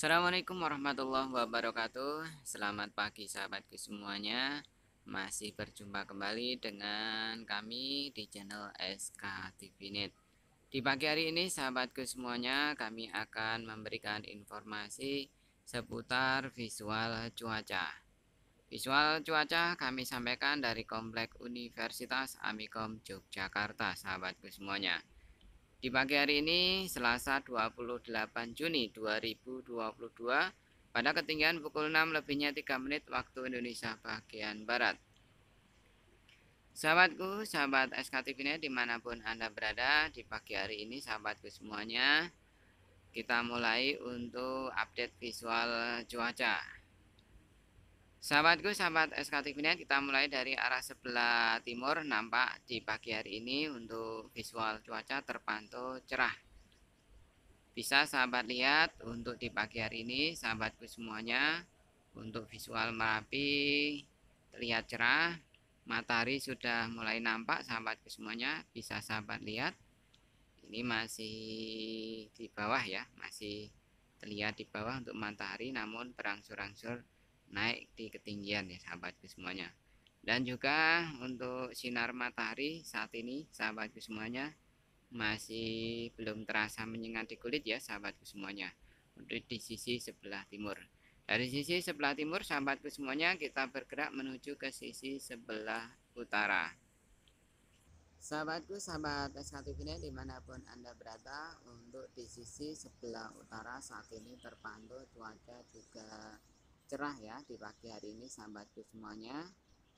Assalamualaikum warahmatullahi wabarakatuh Selamat pagi sahabatku semuanya Masih berjumpa kembali dengan kami di channel SK TVNet Di pagi hari ini sahabatku semuanya Kami akan memberikan informasi seputar visual cuaca Visual cuaca kami sampaikan dari Komplek Universitas Amikom Yogyakarta sahabatku semuanya di pagi hari ini, Selasa 28 Juni 2022, pada ketinggian pukul 6 lebihnya 3 menit waktu Indonesia bagian Barat. Sahabatku, sahabat SKTV dimanapun Anda berada, di pagi hari ini sahabatku semuanya, kita mulai untuk update visual cuaca. Sahabatku, sahabat SK Net, kita mulai dari arah sebelah timur. Nampak di pagi hari ini untuk visual cuaca terpantau cerah. Bisa sahabat lihat untuk di pagi hari ini, sahabatku semuanya, untuk visual Merapi terlihat cerah. Matahari sudah mulai nampak, sahabatku semuanya, bisa sahabat lihat. Ini masih di bawah ya, masih terlihat di bawah untuk matahari namun berangsur-angsur naik di ketinggian ya sahabatku semuanya dan juga untuk sinar matahari saat ini sahabatku semuanya masih belum terasa menyengat di kulit ya sahabatku semuanya untuk di sisi sebelah timur dari sisi sebelah timur sahabatku semuanya kita bergerak menuju ke sisi sebelah utara Sahabatku, sahabat S1 dimanapun Anda berada, untuk di sisi sebelah utara saat ini terpantau cuaca juga cerah ya di pagi hari ini sahabatku semuanya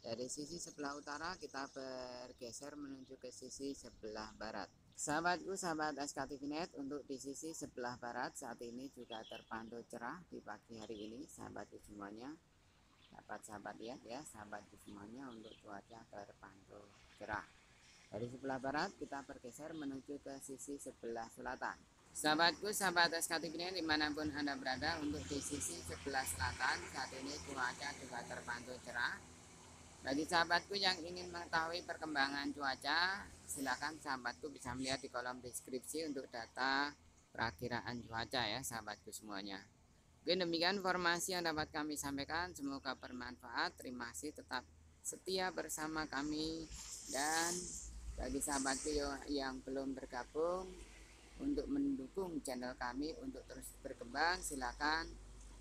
dari sisi sebelah utara kita bergeser menuju ke sisi sebelah barat sahabatku sahabat SKTVNet untuk di sisi sebelah barat saat ini juga terpantau cerah di pagi hari ini sahabatku semuanya dapat sahabat lihat ya sahabatku semuanya untuk cuaca terpantau cerah dari sebelah barat kita bergeser menuju ke sisi sebelah selatan Sahabatku, sahabat SKTV ini dimanapun Anda berada untuk di sisi sebelah selatan saat ini cuaca juga terpantau cerah. Bagi sahabatku yang ingin mengetahui perkembangan cuaca, silakan sahabatku bisa melihat di kolom deskripsi untuk data perakiraan cuaca ya sahabatku semuanya. Oke demikian informasi yang dapat kami sampaikan, semoga bermanfaat. Terima kasih tetap setia bersama kami dan bagi sahabatku yang belum bergabung untuk mendukung channel kami untuk terus berkembang silakan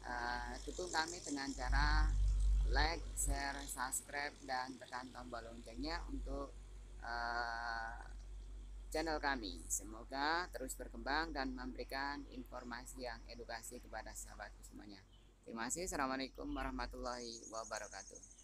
uh, dukung kami dengan cara like, share, subscribe dan tekan tombol loncengnya untuk uh, channel kami. Semoga terus berkembang dan memberikan informasi yang edukasi kepada sahabat semuanya. Terima kasih. Assalamualaikum warahmatullahi wabarakatuh.